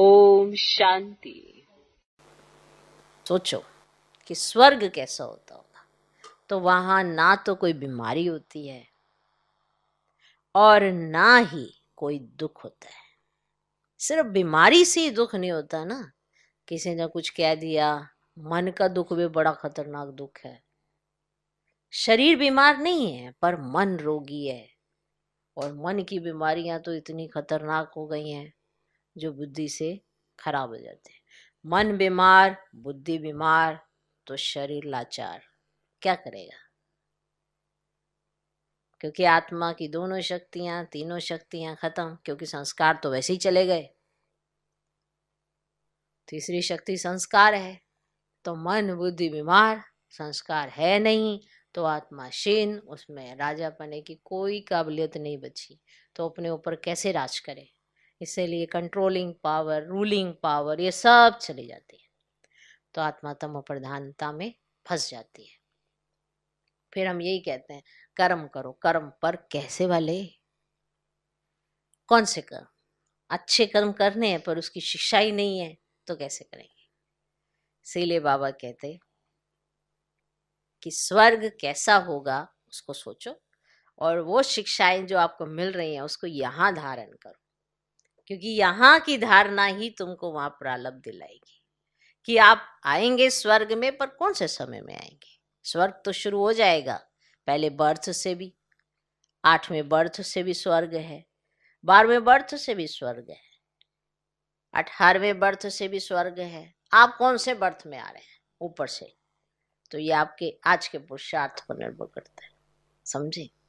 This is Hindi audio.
ओम शांति सोचो कि स्वर्ग कैसा होता होगा तो वहां ना तो कोई बीमारी होती है और ना ही कोई दुख होता है सिर्फ बीमारी से ही दुख नहीं होता ना किसी ने कुछ कह दिया मन का दुख भी बड़ा खतरनाक दुख है शरीर बीमार नहीं है पर मन रोगी है और मन की बीमारियां तो इतनी खतरनाक हो गई हैं जो बुद्धि से खराब हो जाते हैं मन बीमार बुद्धि बीमार तो शरीर लाचार क्या करेगा क्योंकि आत्मा की दोनों शक्तियां तीनों शक्तियां खत्म क्योंकि संस्कार तो वैसे ही चले गए तीसरी शक्ति संस्कार है तो मन बुद्धि बीमार संस्कार है नहीं तो आत्मा शीन उसमें राजा पने की कोई काबिलियत नहीं बची तो अपने ऊपर कैसे राज करे इसलिए कंट्रोलिंग पावर रूलिंग पावर ये सब चली जाती है तो आत्मा तम प्रधानता में फंस जाती है फिर हम यही कहते हैं कर्म करो कर्म पर कैसे वाले कौन से कर्म अच्छे कर्म करने हैं पर उसकी शिक्षा ही नहीं है तो कैसे करेंगे इसीलिए बाबा कहते कि स्वर्ग कैसा होगा उसको सोचो और वो शिक्षाएं जो आपको मिल रही हैं उसको यहाँ धारण करो क्योंकि यहाँ की धारणा ही तुमको वहां प्रालब्ध दिलाएगी कि आप आएंगे स्वर्ग में पर कौन से समय में आएंगे स्वर्ग तो शुरू हो जाएगा पहले बर्थ से भी आठवें बर्थ से भी स्वर्ग है बारहवें बर्थ से भी स्वर्ग है अठारहवें बर्थ से भी स्वर्ग है आप कौन से बर्थ में आ रहे हैं ऊपर से तो ये आपके आज के पुरुषार्थ पर निर्भर करता है समझे